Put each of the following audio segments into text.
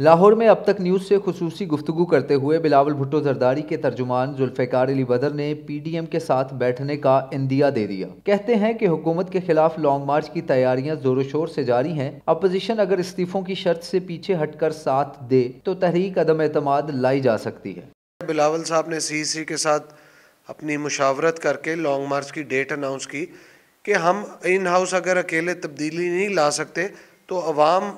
लाहौर में अब तक न्यूज़ से खसूसी गुफ्तु करते हुए बिलावल भुट्टो जरदारी के तर्जुमान जुल्फ़ार अली बदर ने पी डी एम के साथ बैठने का इंदिया दे दिया कहते हैं कि हुकूमत के खिलाफ लॉन्ग मार्च की तैयारियाँ जोरों शोर से जारी हैं अपोजिशन अगर इस्तीफ़ों की शर्त से पीछे हट कर साथ दे तो तहरीक अदम अतमाद लाई जा सकती है बिलावल साहब ने सी सी e के साथ अपनी मुशावरत करके लॉन्ग मार्च की डेट अनाउंस की कि हम इन हाउस अगर अकेले तब्दीली नहीं ला सकते तो अवाम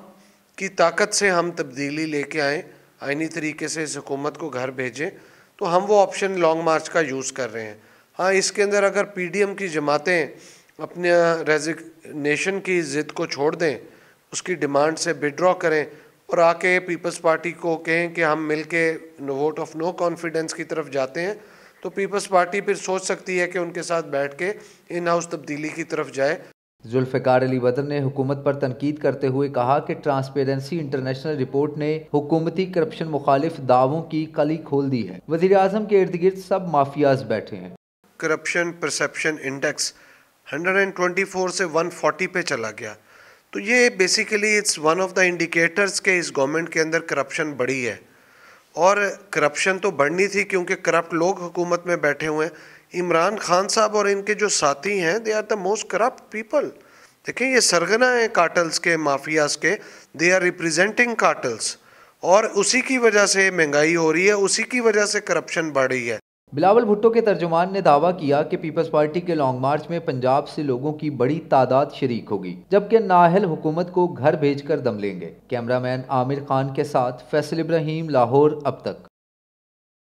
की ताकत से हम तब्दीली लेके आएँ आइनी तरीके से इस हुकूमत को घर भेजें तो हम वो ऑप्शन लॉन्ग मार्च का यूज़ कर रहे हैं हाँ इसके अंदर अगर पीडीएम की जमातें अपने रेजिग्नेशन की ज़िद को छोड़ दें उसकी डिमांड से विड्रॉ करें और आके पीपल्स पार्टी को कहें कि हम मिल के वोट ऑफ नो कॉन्फिडेंस की तरफ जाते हैं तो पीपल्स पार्टी फिर सोच सकती है कि उनके साथ बैठ के इन हाउस तब्दीली की तरफ जाए जुल्फ़िकार अली बदर ने हुकूमत पर तनकीद करते हुए कहा कि ट्रांसपेरेंसी इंटरनेशनल रिपोर्ट ने हुकूमती करप्शन मुखालिफ दावों की कली खोल दी है वजीर अजम के इर्द गिर्द सब माफियाज बैठे हैं करप्शन परसेप्शन इंडेक्स 124 से 140 पे चला गया तो ये basically it's one of the indicators के इस गवर्नमेंट के अंदर करप्शन बढ़ी है और करप्शन तो बढ़नी थी क्योंकि करप्ट लोग हुकूमत में बैठे हुए हैं इमरान खान साहब और इनके जो साथी हैं they are the most corrupt people देखें ये सरगना है काटल्स के माफियाज के दे आर रिप्रेजेंटिंग काटल्स और उसी की वजह से महंगाई हो रही है उसी की वजह से करप्शन बढ़ रही है बिलावल भुट्टो के तर्जुमान ने दावा किया कि पीपल्स पार्टी के लॉन्ग मार्च में पंजाब से लोगों की बड़ी तादाद शरीक होगी जबकि नाहल हुकूमत को घर भेजकर दम लेंगे कैमरामैन आमिर खान के साथ फैसल इब्राहिम लाहौर अब तक